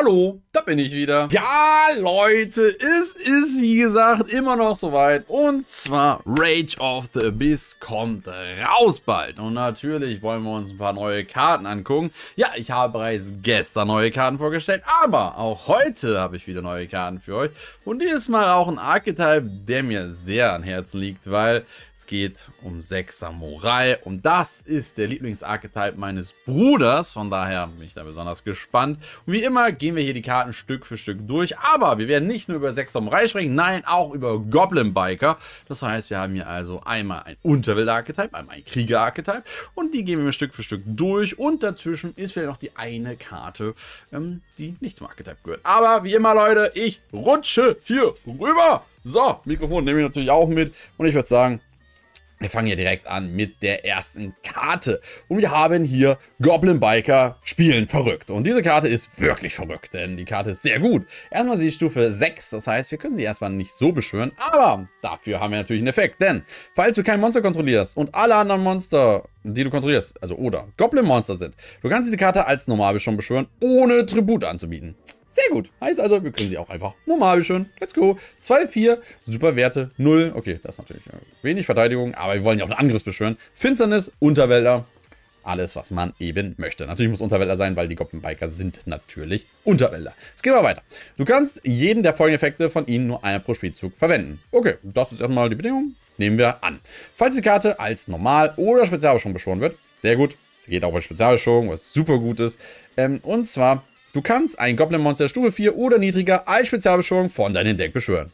Hallo, da bin ich wieder. Ja, Leute, es ist wie gesagt immer noch soweit. Und zwar Rage of the Abyss kommt raus bald. Und natürlich wollen wir uns ein paar neue Karten angucken. Ja, ich habe bereits gestern neue Karten vorgestellt, aber auch heute habe ich wieder neue Karten für euch. Und diesmal auch ein Archetype, der mir sehr an Herzen liegt, weil es geht um Sechser Moral und das ist der Lieblingsarchetype meines Bruders, von daher bin ich da besonders gespannt. Und wie immer gehen wir hier die Karten Stück für Stück durch, aber wir werden nicht nur über Sechser Moral sprechen, nein, auch über Goblin Biker. Das heißt, wir haben hier also einmal ein Unterwelt-Archetyp, einmal ein Krieger-Archetyp und die gehen wir Stück für Stück durch und dazwischen ist vielleicht noch die eine Karte, ähm, die nicht zum Archetype gehört. Aber wie immer, Leute, ich rutsche hier rüber. So, Mikrofon nehme ich natürlich auch mit und ich würde sagen, wir fangen ja direkt an mit der ersten Karte. Und wir haben hier Goblin Biker spielen verrückt. Und diese Karte ist wirklich verrückt, denn die Karte ist sehr gut. Erstmal sie Stufe 6, das heißt, wir können sie erstmal nicht so beschwören, aber dafür haben wir natürlich einen Effekt. Denn, falls du kein Monster kontrollierst und alle anderen Monster, die du kontrollierst, also oder Goblin Monster sind, du kannst diese Karte als normal schon beschwören, ohne Tribut anzubieten. Sehr gut. Heißt also, wir können sie auch einfach normal schon. Let's go. 2, 4. Super Werte. 0. Okay, das ist natürlich äh, wenig Verteidigung, aber wir wollen ja auch einen Angriff beschwören. Finsternis, Unterwälder. Alles, was man eben möchte. Natürlich muss Unterwälder sein, weil die Gobbenbiker sind natürlich Unterwälder. Es geht aber weiter. Du kannst jeden der folgenden Effekte von ihnen nur einmal pro Spielzug verwenden. Okay, das ist erstmal die Bedingung. Nehmen wir an. Falls die Karte als normal oder Spezialbeschwörung beschworen wird, sehr gut. Es geht auch bei Spezialbeschwörung, was super gut ist. Ähm, und zwar Du kannst ein Goblin-Monster Stufe 4 oder niedriger als Spezialbeschwörung von deinem Deck beschwören.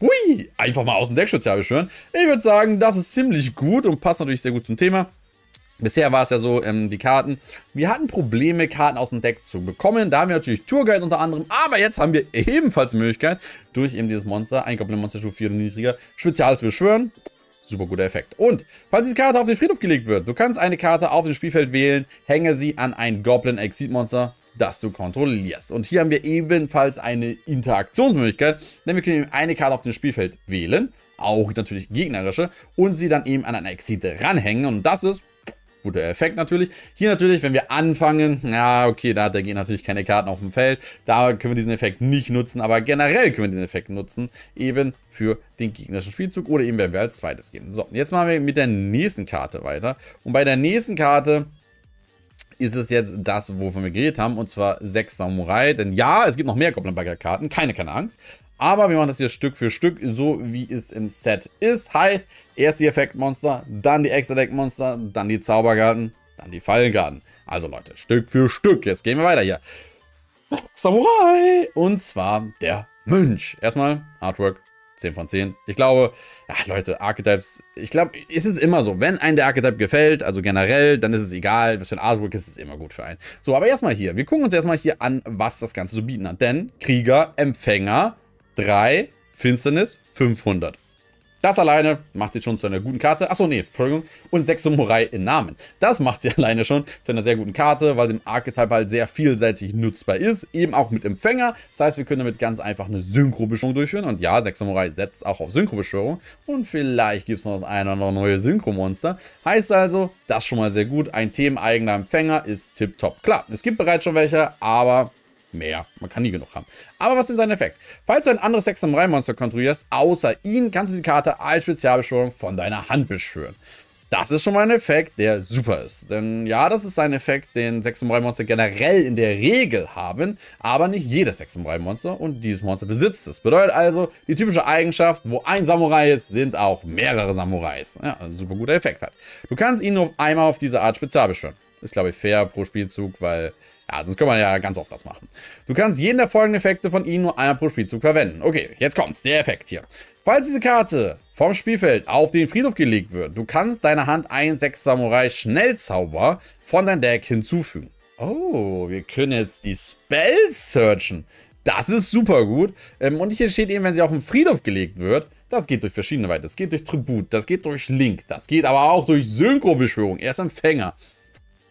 Hui, einfach mal aus dem Deck Spezialbeschwören. Ich würde sagen, das ist ziemlich gut und passt natürlich sehr gut zum Thema. Bisher war es ja so, ähm, die Karten. Wir hatten Probleme, Karten aus dem Deck zu bekommen. Da haben wir natürlich Tourguide unter anderem. Aber jetzt haben wir ebenfalls die Möglichkeit, durch eben dieses Monster, ein Goblin-Monster Stufe 4 oder niedriger, Spezial zu beschwören. Super guter Effekt. Und, falls diese Karte auf den Friedhof gelegt wird, du kannst eine Karte auf dem Spielfeld wählen, hänge sie an ein Goblin-Exit-Monster das du kontrollierst. Und hier haben wir ebenfalls eine Interaktionsmöglichkeit, denn wir können eben eine Karte auf dem Spielfeld wählen, auch natürlich gegnerische, und sie dann eben an einer Exit ranhängen. Und das ist guter Effekt natürlich. Hier natürlich, wenn wir anfangen, ja, okay, da hat der Gegner natürlich keine Karten auf dem Feld. Da können wir diesen Effekt nicht nutzen, aber generell können wir den Effekt nutzen, eben für den gegnerischen Spielzug oder eben, wenn wir als zweites gehen. So, jetzt machen wir mit der nächsten Karte weiter. Und bei der nächsten Karte ist es jetzt das, wovon wir geredet haben, und zwar sechs Samurai. Denn ja, es gibt noch mehr Goblin Bagger Karten, keine, keine Angst. Aber wir machen das hier Stück für Stück, so wie es im Set ist. Heißt, erst die Effektmonster, dann die Extra-Deck-Monster, dann die Zaubergarten, dann die Fallengarten. Also Leute, Stück für Stück. Jetzt gehen wir weiter hier. Samurai! Und zwar der Mönch. Erstmal Artwork 10 von 10. Ich glaube, ja, Leute, Archetypes, ich glaube, ist es immer so. Wenn einem der Archetype gefällt, also generell, dann ist es egal, was für ein Artwork ist, ist immer gut für einen. So, aber erstmal hier. Wir gucken uns erstmal hier an, was das Ganze zu bieten hat. Denn Krieger, Empfänger, 3, Finsternis, 500. Das alleine macht sie schon zu einer guten Karte. Achso, nee, Entschuldigung. Und sechs Samurai in Namen. Das macht sie alleine schon zu einer sehr guten Karte, weil sie im Archetype halt sehr vielseitig nutzbar ist. Eben auch mit Empfänger. Das heißt, wir können damit ganz einfach eine Synchrobeschwörung durchführen. Und ja, sechs Samurai setzt auch auf Synchrobeschwörung. Und vielleicht gibt es noch das eine oder andere neue monster Heißt also, das schon mal sehr gut. Ein themeneigener Empfänger ist tipptopp. Klar, es gibt bereits schon welche, aber mehr. Man kann nie genug haben. Aber was ist denn sein Effekt? Falls du ein anderes 6 am monster kontrollierst, außer ihn, kannst du die Karte als Spezialbeschwörung von deiner Hand beschwören. Das ist schon mal ein Effekt, der super ist. Denn ja, das ist ein Effekt, den 6 monster generell in der Regel haben, aber nicht jedes 6 monster und dieses Monster besitzt es. Bedeutet also, die typische Eigenschaft, wo ein Samurai ist, sind auch mehrere Samurais. Ja, also super guter Effekt hat. Du kannst ihn nur einmal auf diese Art Spezialbeschwören. Ist, glaube ich, fair pro Spielzug, weil ja, sonst kann man ja ganz oft das machen. Du kannst jeden der folgenden Effekte von ihnen nur einmal pro Spielzug verwenden. Okay, jetzt kommt's, der Effekt hier. Falls diese Karte vom Spielfeld auf den Friedhof gelegt wird, du kannst deiner Hand einen 6 Samurai Schnellzauber von deinem Deck hinzufügen. Oh, wir können jetzt die Spells searchen. Das ist super gut. Ähm, und hier steht eben, wenn sie auf den Friedhof gelegt wird, das geht durch verschiedene Weite. Das geht durch Tribut, das geht durch Link, das geht aber auch durch Synchrobeschwörung. Er ist Empfänger.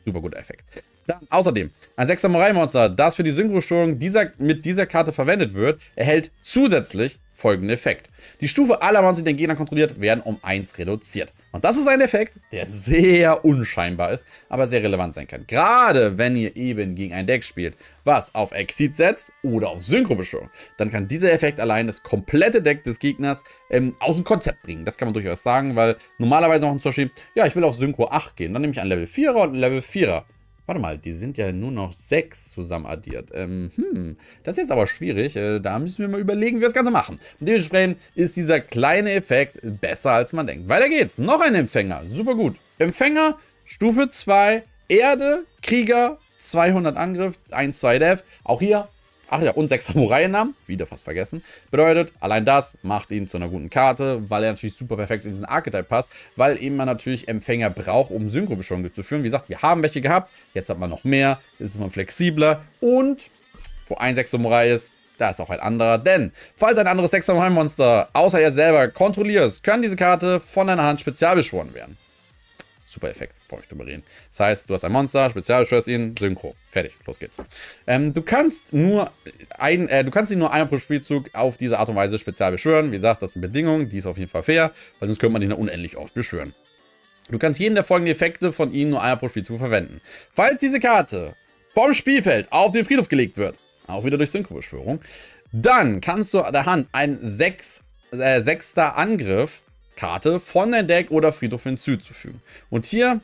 Super guter Effekt. Dann, außerdem, ein 6 Samurai-Monster, das für die Synchro-Störung dieser, mit dieser Karte verwendet wird, erhält zusätzlich folgenden Effekt. Die Stufe aller Monster, die den Gegner kontrolliert, werden um 1 reduziert. Und das ist ein Effekt, der sehr unscheinbar ist, aber sehr relevant sein kann. Gerade wenn ihr eben gegen ein Deck spielt, was auf Exit setzt oder auf Synchrobeschwörung, dann kann dieser Effekt allein das komplette Deck des Gegners ähm, aus dem Konzept bringen. Das kann man durchaus sagen, weil normalerweise machen zum Beispiel, ja, ich will auf Synchro 8 gehen, dann nehme ich einen Level 4er und einen Level 4er. Warte mal, die sind ja nur noch sechs zusammen addiert. Ähm, hm, das ist jetzt aber schwierig. Äh, da müssen wir mal überlegen, wie wir das Ganze machen. Und dementsprechend ist dieser kleine Effekt besser, als man denkt. Weiter geht's. Noch ein Empfänger. Super gut. Empfänger, Stufe 2, Erde, Krieger, 200 Angriff, 1, 2 Dev. Auch hier Ach ja, und sechs Samurai-Namen, wieder fast vergessen. Bedeutet, allein das macht ihn zu einer guten Karte, weil er natürlich super perfekt in diesen Archetype passt, weil eben man natürlich Empfänger braucht, um Synchrobeschwörung zu führen. Wie gesagt, wir haben welche gehabt, jetzt hat man noch mehr, jetzt ist man flexibler und wo ein sechs Samurai ist, da ist auch ein anderer, denn falls ein anderes sechs Samurai-Monster außer ihr selber kontrollierst, kann diese Karte von deiner Hand spezial beschworen werden. Super Effekt, brauche ich drüber reden. Das heißt, du hast ein Monster, Spezialbeschwörst ihn, Synchro. Fertig, los geht's. Ähm, du kannst nur ein, äh, du kannst ihn nur einmal pro Spielzug auf diese Art und Weise spezial beschwören. Wie gesagt, das sind Bedingungen, die ist auf jeden Fall fair, weil sonst könnte man ihn ja unendlich oft beschwören. Du kannst jeden der folgenden Effekte von ihnen nur einmal pro Spielzug verwenden. Falls diese Karte vom Spielfeld auf den Friedhof gelegt wird, auch wieder durch Synchrobeschwörung, dann kannst du an der Hand einen 6 äh, sechster Angriff Karte von deinem Deck oder Friedhof hinzuzufügen. Und hier,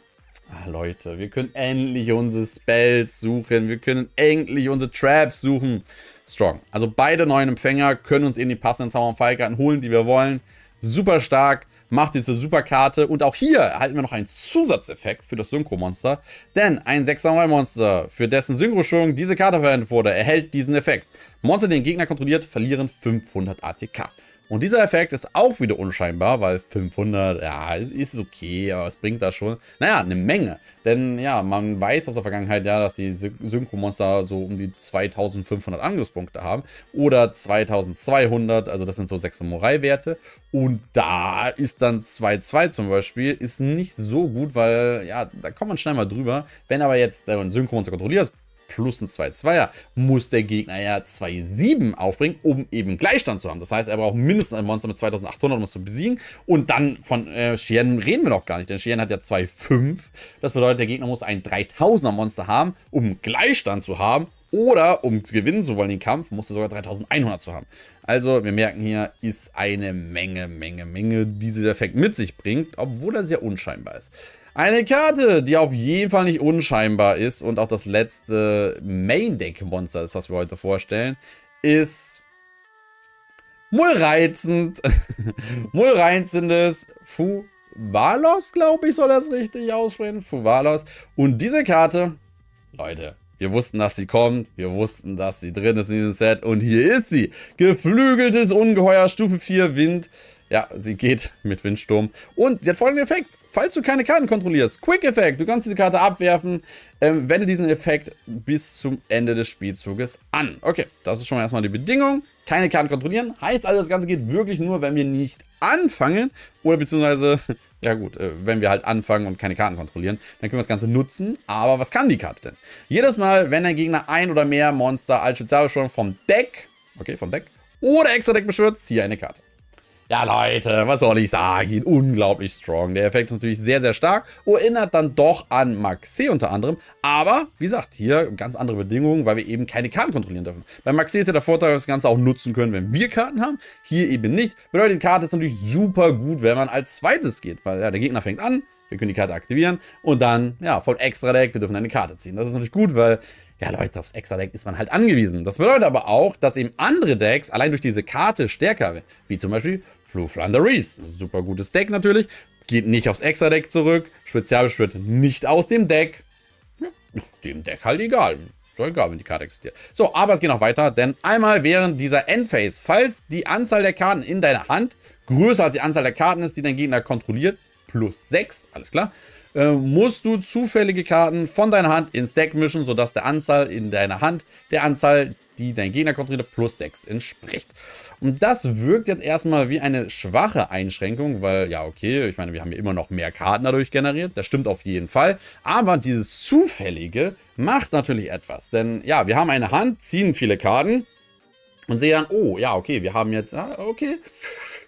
ach Leute, wir können endlich unsere Spells suchen. Wir können endlich unsere Traps suchen. Strong. Also beide neuen Empfänger können uns eben die passenden Zauber- und Fallkarten holen, die wir wollen. Super stark. Macht diese Superkarte. Und auch hier erhalten wir noch einen Zusatzeffekt für das Synchro-Monster. Denn ein 6 monster für dessen Synchro-Schwung diese Karte verwendet wurde, erhält diesen Effekt. Monster, den Gegner kontrolliert, verlieren 500 ATK. Und dieser Effekt ist auch wieder unscheinbar, weil 500, ja, ist okay, aber es bringt da schon, naja, eine Menge. Denn ja, man weiß aus der Vergangenheit ja, dass die Synchro-Monster so um die 2500 Angriffspunkte haben oder 2200, also das sind so 6 Samurai-Werte. Und da ist dann 2-2 zum Beispiel, ist nicht so gut, weil ja, da kommt man schnell mal drüber. Wenn aber jetzt der Synchro-Monster kontrollierst, plus ein 2-2er, muss der Gegner ja 2-7 aufbringen, um eben Gleichstand zu haben. Das heißt, er braucht mindestens ein Monster mit 2800, um es zu besiegen. Und dann von äh, Shien reden wir noch gar nicht, denn Shien hat ja 2-5. Das bedeutet, der Gegner muss ein 3000er Monster haben, um Gleichstand zu haben. Oder um gewinnen zu wollen den Kampf, musste sogar 3100 zu haben. Also, wir merken hier, ist eine Menge, Menge, Menge, die dieser Effekt mit sich bringt, obwohl er sehr unscheinbar ist. Eine Karte, die auf jeden Fall nicht unscheinbar ist und auch das letzte Main-Deck-Monster ist, was wir heute vorstellen, ist mullreizend, mullreizendes Fuvalos, glaube ich, soll das richtig aussprechen, Fuvalos. Und diese Karte, Leute, wir wussten, dass sie kommt. Wir wussten, dass sie drin ist in diesem Set. Und hier ist sie. Geflügeltes Ungeheuer, Stufe 4, Wind. Ja, sie geht mit Windsturm. Und sie hat folgenden Effekt falls du keine Karten kontrollierst. Quick Effect, Du kannst diese Karte abwerfen. Ähm, wende diesen Effekt bis zum Ende des Spielzuges an. Okay, das ist schon mal erstmal die Bedingung. Keine Karten kontrollieren. Heißt also, das Ganze geht wirklich nur, wenn wir nicht anfangen. Oder beziehungsweise, ja gut, äh, wenn wir halt anfangen und keine Karten kontrollieren, dann können wir das Ganze nutzen. Aber was kann die Karte denn? Jedes Mal, wenn ein Gegner ein oder mehr Monster als Spezialbeschwörung vom Deck, okay, vom Deck, oder extra Deck beschwört, ziehe eine Karte. Ja, Leute, was soll ich sagen? Unglaublich strong. Der Effekt ist natürlich sehr, sehr stark. Erinnert dann doch an Maxé unter anderem. Aber, wie gesagt, hier ganz andere Bedingungen, weil wir eben keine Karten kontrollieren dürfen. Bei Maxé ist ja der Vorteil, dass wir das Ganze auch nutzen können, wenn wir Karten haben. Hier eben nicht. Bedeutet, die Karte ist natürlich super gut, wenn man als zweites geht. Weil ja, der Gegner fängt an, wir können die Karte aktivieren und dann, ja, von Extra-Deck, wir dürfen eine Karte ziehen. Das ist natürlich gut, weil ja Leute, aufs Extra-Deck ist man halt angewiesen. Das bedeutet aber auch, dass eben andere Decks allein durch diese Karte stärker werden. Wie zum Beispiel Flu Flanderies. Super gutes Deck natürlich. Geht nicht aufs Extra-Deck zurück. Spezialbeschwert nicht aus dem Deck. ist dem Deck halt egal. Ist doch egal, wenn die Karte existiert. So, aber es geht noch weiter, denn einmal während dieser Endphase, falls die Anzahl der Karten in deiner Hand größer als die Anzahl der Karten ist, die dein Gegner kontrolliert, plus 6, alles klar, äh, musst du zufällige Karten von deiner Hand ins Deck mischen, sodass der Anzahl in deiner Hand der Anzahl, die dein Gegner kontrolliert, plus 6 entspricht. Und das wirkt jetzt erstmal wie eine schwache Einschränkung, weil, ja, okay, ich meine, wir haben ja immer noch mehr Karten dadurch generiert. Das stimmt auf jeden Fall. Aber dieses Zufällige macht natürlich etwas. Denn, ja, wir haben eine Hand, ziehen viele Karten und sehen dann, oh, ja, okay, wir haben jetzt, ah, okay,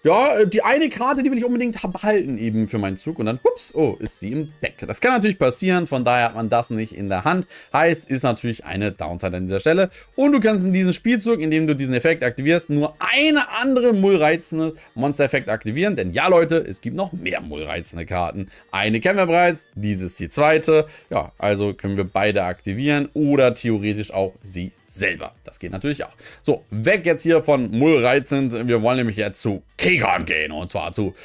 ja, äh, die eine Karte, die will ich unbedingt behalten eben für meinen Zug. Und dann, ups, oh, ist sie im Deck. Das kann natürlich passieren, von daher hat man das nicht in der Hand. Heißt, ist natürlich eine Downside an dieser Stelle. Und du kannst in diesem Spielzug, indem du diesen Effekt aktivierst, nur eine andere mullreizende Monster-Effekt aktivieren. Denn ja, Leute, es gibt noch mehr mullreizende Karten. Eine kennen wir bereits, diese ist die zweite. Ja, also können wir beide aktivieren oder theoretisch auch sie selber. Das geht natürlich auch. So, weg jetzt hier von Mullreizend. Wir wollen nämlich jetzt zu Kriegern gehen. Und zwar zu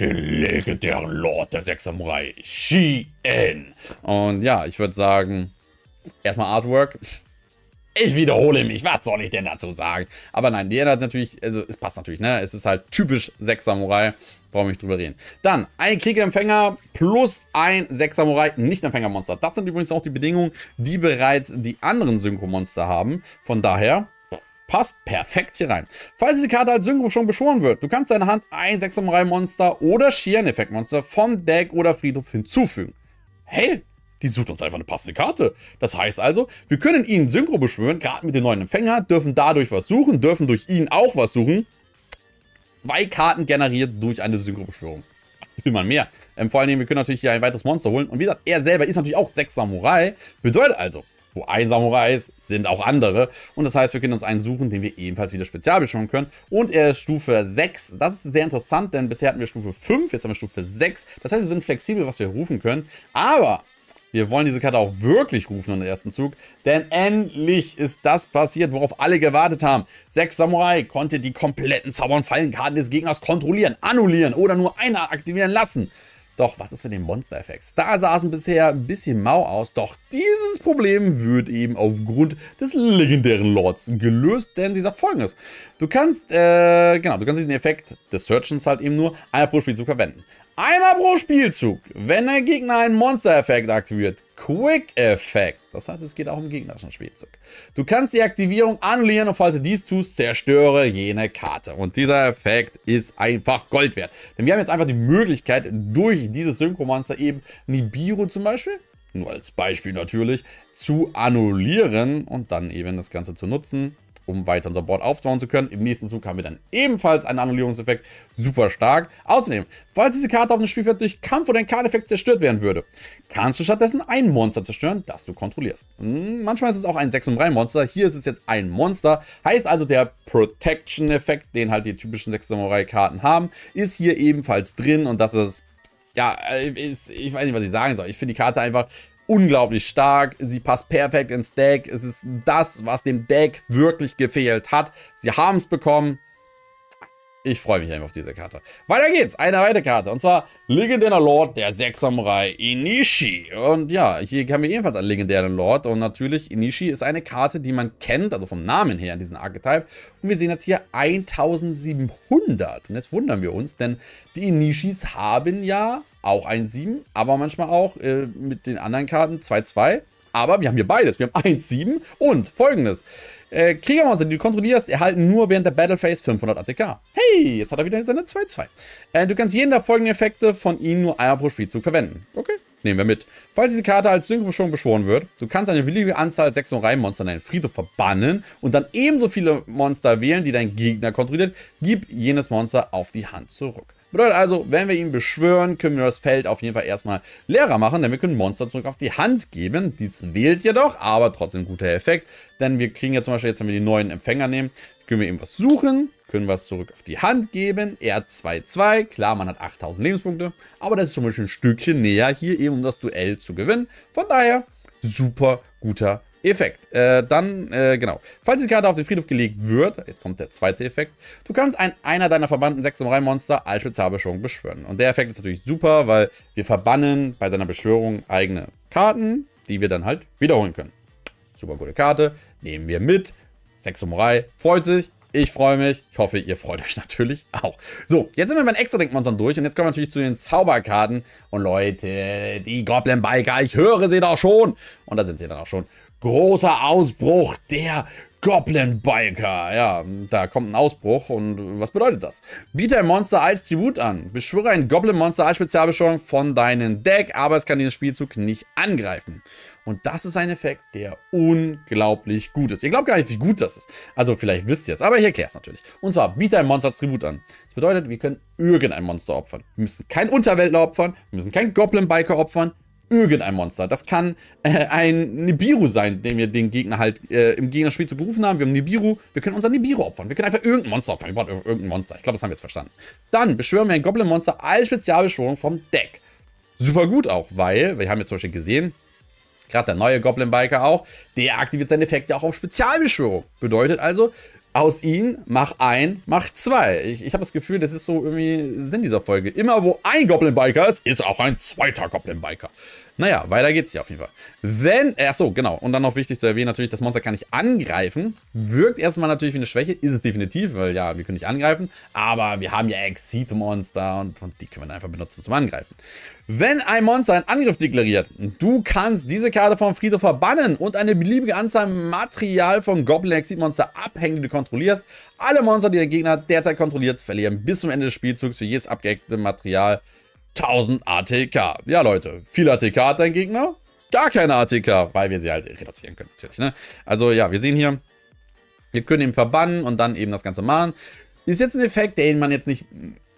den legendären Lord der Sechs Samurai, Shien. Und ja, ich würde sagen, erstmal Artwork. Ich wiederhole mich, was soll ich denn dazu sagen? Aber nein, die ändert natürlich, also es passt natürlich, ne? Es ist halt typisch Sechs Samurai. Brauchen wir nicht drüber reden. Dann ein Kriegerempfänger plus ein sechs Samurai nicht monster Das sind übrigens auch die Bedingungen, die bereits die anderen Synchro-Monster haben. Von daher passt perfekt hier rein. Falls diese Karte als Synchro schon beschworen wird, du kannst deine Hand ein 6 Samurai Monster oder Shiren Effekt Monster vom Deck oder Friedhof hinzufügen. Hey, die sucht uns einfach eine passende Karte. Das heißt also, wir können ihn Synchro beschwören, gerade mit dem neuen Empfänger, dürfen dadurch was suchen, dürfen durch ihn auch was suchen zwei Karten generiert durch eine Synchrobeschwörung. Was will man mehr? Ähm, vor allem, wir können natürlich hier ein weiteres Monster holen. Und wie gesagt, er selber ist natürlich auch sechs Samurai. Bedeutet also, wo ein Samurai ist, sind auch andere. Und das heißt, wir können uns einen suchen, den wir ebenfalls wieder spezial beschwören können. Und er ist Stufe 6. Das ist sehr interessant, denn bisher hatten wir Stufe 5, jetzt haben wir Stufe 6. Das heißt, wir sind flexibel, was wir rufen können. Aber wir wollen diese Karte auch wirklich rufen an den ersten Zug, denn endlich ist das passiert, worauf alle gewartet haben. Sechs Samurai konnte die kompletten Zauber- und Fallenkarten des Gegners kontrollieren, annullieren oder nur einer aktivieren lassen. Doch was ist mit den Monster-Effekt? Da saßen bisher ein bisschen mau aus, doch dieses Problem wird eben aufgrund des legendären Lords gelöst, denn sie sagt folgendes. Du kannst, äh, genau, du kannst diesen Effekt des Searchens halt eben nur einmal pro Spielzug verwenden. Einmal pro Spielzug, wenn ein Gegner einen Monster-Effekt aktiviert. Quick-Effekt. Das heißt, es geht auch um gegnerischen Spielzug. Du kannst die Aktivierung annullieren und falls du dies tust, zerstöre jene Karte. Und dieser Effekt ist einfach Gold wert. Denn wir haben jetzt einfach die Möglichkeit, durch dieses Synchromonster eben Nibiru zum Beispiel, nur als Beispiel natürlich, zu annullieren und dann eben das Ganze zu nutzen, um weiter unser Board aufbauen zu können. Im nächsten Zug haben wir dann ebenfalls einen Annullierungseffekt, super stark. Außerdem, falls diese Karte auf dem Spielfeld durch Kampf oder enkan Karteffekt zerstört werden würde, kannst du stattdessen ein Monster zerstören, das du kontrollierst. Hm, manchmal ist es auch ein 6 und 3 Monster, hier ist es jetzt ein Monster, heißt also der Protection-Effekt, den halt die typischen 6 Samurai-Karten haben, ist hier ebenfalls drin und das ist ja, äh, ich weiß nicht, was ich sagen soll. Ich finde die Karte einfach unglaublich stark. Sie passt perfekt ins Deck. Es ist das, was dem Deck wirklich gefehlt hat. Sie haben es bekommen. Ich freue mich einfach auf diese Karte. Weiter geht's. Eine weitere Karte. Und zwar Legendärer Lord der Sechs Samurai Inishi. Und ja, hier haben wir ebenfalls einen legendären Lord. Und natürlich, Inishi ist eine Karte, die man kennt, also vom Namen her, in diesem Archetype. Und wir sehen jetzt hier 1700. Und jetzt wundern wir uns, denn die Inishis haben ja auch ein 7, aber manchmal auch äh, mit den anderen Karten 2-2. Aber wir haben hier beides. Wir haben 1, 7 und folgendes. Äh, Kriegermonster, die du kontrollierst, erhalten nur während der Battle Phase 500 ATK. Hey, jetzt hat er wieder seine 2-2. Äh, du kannst jeden der folgenden Effekte von ihnen nur einmal pro Spielzug verwenden. Okay, nehmen wir mit. Falls diese Karte als Synchro-Beschwörung beschworen wird, du kannst eine beliebige Anzahl 6 und Reihenmonster in deinen Friedhof verbannen und dann ebenso viele Monster wählen, die dein Gegner kontrolliert. Gib jenes Monster auf die Hand zurück. Bedeutet also, wenn wir ihn beschwören, können wir das Feld auf jeden Fall erstmal leerer machen, denn wir können Monster zurück auf die Hand geben. Dies wählt jedoch, aber trotzdem guter Effekt, denn wir kriegen ja zum Beispiel jetzt, wenn wir die neuen Empfänger nehmen, können wir eben was suchen, können was zurück auf die Hand geben, er 2-2, klar, man hat 8000 Lebenspunkte, aber das ist zum Beispiel ein Stückchen näher hier eben, um das Duell zu gewinnen. Von daher, super guter Effekt. Äh, dann, äh, genau. Falls die Karte auf den Friedhof gelegt wird, jetzt kommt der zweite Effekt, du kannst ein, einer deiner verbannten 6 im monster als Spezialbeschwörung beschwören. Und der Effekt ist natürlich super, weil wir verbannen bei seiner Beschwörung eigene Karten, die wir dann halt wiederholen können. Super gute Karte, nehmen wir mit. 6 Samurai freut sich, ich freue mich. Ich hoffe, ihr freut euch natürlich auch. So, jetzt sind wir mit den extra monstern durch. Und jetzt kommen wir natürlich zu den Zauberkarten. Und Leute, die Goblin-Biker, ich höre sie doch schon. Und da sind sie dann auch schon. Großer Ausbruch der Goblin Biker. Ja, da kommt ein Ausbruch und was bedeutet das? Biete ein Monster als Tribut an. Beschwöre ein Goblin Monster als Spezialbeschwörung von deinem Deck, aber es kann den Spielzug nicht angreifen. Und das ist ein Effekt, der unglaublich gut ist. Ihr glaubt gar nicht, wie gut das ist. Also vielleicht wisst ihr es, aber ich erkläre es natürlich. Und zwar biete ein Monster als Tribut an. Das bedeutet, wir können irgendein Monster opfern. Wir müssen kein Unterweltler opfern, wir müssen kein Goblin Biker opfern, irgendein Monster. Das kann äh, ein Nibiru sein, den wir den Gegner halt äh, im Gegnerspiel zu berufen haben. Wir haben Nibiru, wir können unseren Nibiru opfern. Wir können einfach irgendein Monster opfern. Wir brauchen irgendein Monster. Ich glaube, das haben wir jetzt verstanden. Dann beschwören wir ein Goblin-Monster als Spezialbeschwörung vom Deck. Super gut auch, weil, wir haben jetzt zum Beispiel gesehen, gerade der neue Goblin-Biker auch, der aktiviert seinen Effekt ja auch auf Spezialbeschwörung. Bedeutet also, aus ihnen mach ein, mach zwei. Ich, ich habe das Gefühl, das ist so irgendwie Sinn dieser Folge. Immer wo ein Goblin-Biker ist, ist auch ein zweiter Goblin-Biker. Naja, weiter geht's ja auf jeden Fall. Wenn, äh, ach so, genau. Und dann noch wichtig zu erwähnen, natürlich, das Monster kann nicht angreifen. Wirkt erstmal natürlich wie eine Schwäche, ist es definitiv, weil ja, wir können nicht angreifen. Aber wir haben ja Exit-Monster und, und die können wir dann einfach benutzen zum Angreifen. Wenn ein Monster einen Angriff deklariert, du kannst diese Karte vom Friedhof verbannen und eine beliebige Anzahl Material von Goblin Exit Monster abhängen, die du kontrollierst. Alle Monster, die der Gegner derzeit kontrolliert, verlieren bis zum Ende des Spielzugs für jedes abgehackte Material 1000 ATK. Ja, Leute, viel ATK hat dein Gegner? Gar keine ATK, weil wir sie halt reduzieren können, natürlich. Ne? Also ja, wir sehen hier, wir können ihn verbannen und dann eben das Ganze machen. Ist jetzt ein Effekt, den man jetzt nicht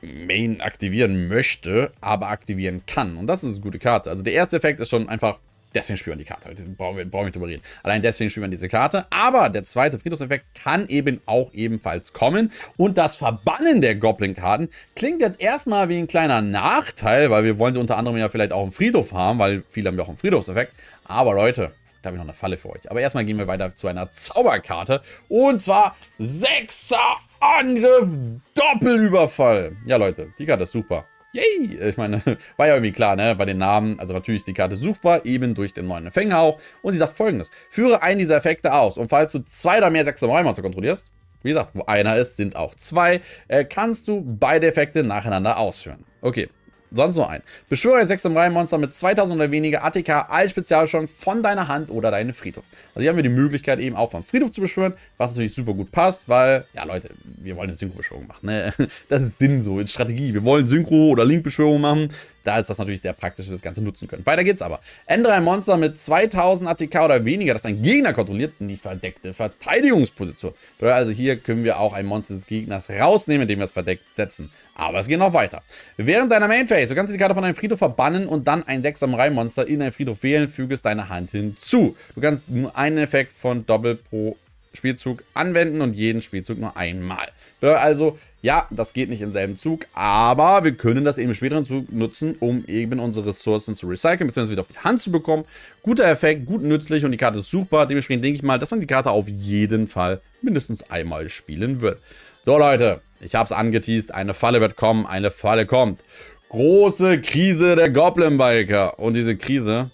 Main aktivieren möchte, aber aktivieren kann. Und das ist eine gute Karte. Also der erste Effekt ist schon einfach, deswegen spielen wir die Karte. Brauchen wir, nicht drüber reden. Allein deswegen spielen wir diese Karte. Aber der zweite Friedhofseffekt kann eben auch ebenfalls kommen. Und das Verbannen der Goblin-Karten klingt jetzt erstmal wie ein kleiner Nachteil, weil wir wollen sie unter anderem ja vielleicht auch im Friedhof haben, weil viele haben ja auch einen Friedhofseffekt. Aber Leute, da habe ich noch eine Falle für euch. Aber erstmal gehen wir weiter zu einer Zauberkarte. Und zwar 6er Angriff Doppelüberfall. Ja, Leute, die Karte ist super. Yay! Ich meine, war ja irgendwie klar, ne? Bei den Namen. Also natürlich ist die Karte suchbar, eben durch den neuen Empfänger auch. Und sie sagt folgendes. Führe einen dieser Effekte aus. Und falls du zwei oder mehr 6 Sechser Räumer kontrollierst, wie gesagt, wo einer ist, sind auch zwei, äh, kannst du beide Effekte nacheinander ausführen. Okay, sonst nur ein. Beschwöre ein 6 im Reihen Monster mit 2000 oder weniger ATK als Spezialchance von deiner Hand oder deinem Friedhof. Also hier haben wir die Möglichkeit eben auch vom Friedhof zu beschwören, was natürlich super gut passt, weil, ja Leute, wir wollen eine Synchro-Beschwörung machen. Ne? Das ist Sinn so, in Strategie. Wir wollen Synchro- oder Link-Beschwörung machen. Da ist das natürlich sehr praktisch, dass wir das Ganze nutzen können. Weiter geht's aber. Ändere ein Monster mit 2000 ATK oder weniger, das ein Gegner kontrolliert, in die verdeckte Verteidigungsposition. Also hier können wir auch ein Monster des Gegners rausnehmen, indem wir es verdeckt setzen. Aber es geht noch weiter. Während deiner Main Phase, du kannst die Karte von einem Friedhof verbannen und dann ein 6 monster in einen Friedhof wählen, füge es deine Hand hinzu. Du kannst nur einen Effekt von Doppel pro Spielzug anwenden und jeden Spielzug nur einmal. Ne, also, ja, das geht nicht im selben Zug, aber wir können das eben im späteren Zug nutzen, um eben unsere Ressourcen zu recyceln, bzw. wieder auf die Hand zu bekommen. Guter Effekt, gut nützlich und die Karte ist super. Dementsprechend denke ich mal, dass man die Karte auf jeden Fall mindestens einmal spielen wird. So, Leute, ich habe es angeteased. Eine Falle wird kommen, eine Falle kommt. Große Krise der Goblin Biker. Und diese Krise,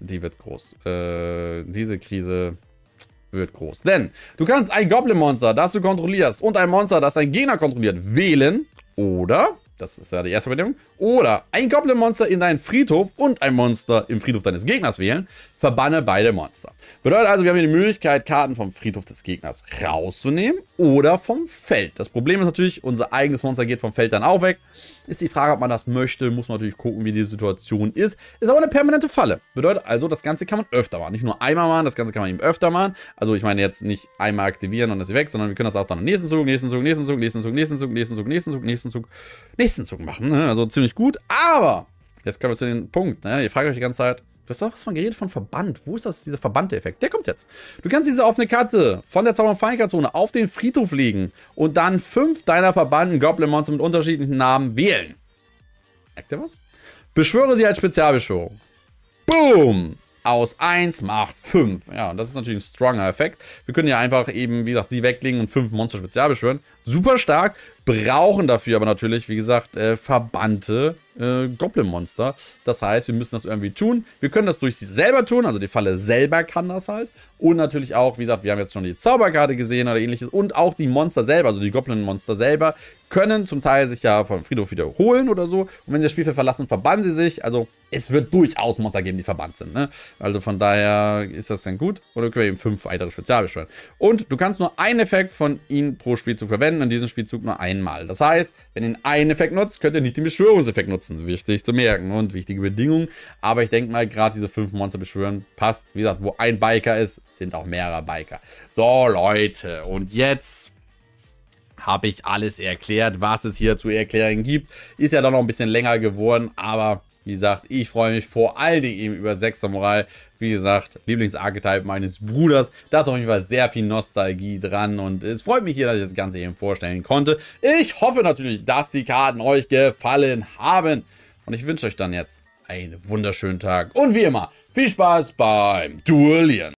die wird groß. Äh, diese Krise wird groß. Denn du kannst ein Goblin-Monster, das du kontrollierst, und ein Monster, das dein Gegner kontrolliert, wählen. Oder das ist ja die erste Bedingung. Oder ein Goblin-Monster in deinen Friedhof und ein Monster im Friedhof deines Gegners wählen. Verbanne beide Monster. Bedeutet also, wir haben hier die Möglichkeit, Karten vom Friedhof des Gegners rauszunehmen oder vom Feld. Das Problem ist natürlich, unser eigenes Monster geht vom Feld dann auch weg. Ist die Frage, ob man das möchte. Muss man natürlich gucken, wie die Situation ist. Ist aber eine permanente Falle. Bedeutet also, das Ganze kann man öfter machen. Nicht nur einmal machen, das Ganze kann man eben öfter machen. Also ich meine jetzt nicht einmal aktivieren und ist weg, sondern wir können das auch dann im nächsten Zug, nächsten Zug, nächsten Zug, nächsten Zug, nächsten Zug, nächsten Zug, nächsten Zug, nächsten Zug, nächsten Zug, nächsten Zug, nächsten Zug Leistenzug machen. Ne? Also ziemlich gut. Aber, jetzt kommen wir zu dem Punkt. Ne? Ihr fragt euch die ganze Zeit, du hast doch was von geredet von Verband. Wo ist das, dieser Verbandeffekt? Der kommt jetzt. Du kannst diese offene Karte von der Zauber- und Feinkartzone auf den Friedhof legen und dann fünf deiner verbannten Goblin-Monster mit unterschiedlichen Namen wählen. Merkt ihr was? Beschwöre sie als Spezialbeschwörung. Boom! aus 1 macht 5. Ja, und das ist natürlich ein stronger Effekt. Wir können ja einfach eben, wie gesagt, sie weglegen und 5 Monster spezial beschwören. Super stark brauchen dafür aber natürlich, wie gesagt, äh, verbannte äh, Goblin-Monster. Das heißt, wir müssen das irgendwie tun. Wir können das durch sie selber tun, also die Falle selber kann das halt. Und natürlich auch, wie gesagt, wir haben jetzt schon die Zauberkarte gesehen oder ähnliches. Und auch die Monster selber, also die Goblin-Monster selber, können zum Teil sich ja vom Friedhof wiederholen oder so. Und wenn sie das Spielfeld verlassen, verbannen sie sich. Also es wird durchaus Monster geben, die verbannt sind. Ne? Also von daher ist das dann gut. Oder können wir eben fünf weitere Spezialbeschwören. Und du kannst nur einen Effekt von ihnen pro Spielzug verwenden. In diesem Spielzug nur einen einmal. Das heißt, wenn ihr einen Effekt nutzt, könnt ihr nicht den Beschwörungseffekt nutzen. Wichtig zu merken und wichtige Bedingungen. Aber ich denke mal, gerade diese fünf Monster beschwören passt. Wie gesagt, wo ein Biker ist, sind auch mehrere Biker. So, Leute. Und jetzt habe ich alles erklärt, was es hier zu erklären gibt. Ist ja dann noch ein bisschen länger geworden, aber wie gesagt, ich freue mich vor allen Dingen eben über Sechs Samurai. Wie gesagt, Lieblingsarchetype meines Bruders. Da ist auf jeden Fall sehr viel Nostalgie dran und es freut mich hier, dass ich das Ganze eben vorstellen konnte. Ich hoffe natürlich, dass die Karten euch gefallen haben. Und ich wünsche euch dann jetzt einen wunderschönen Tag und wie immer viel Spaß beim Duellieren.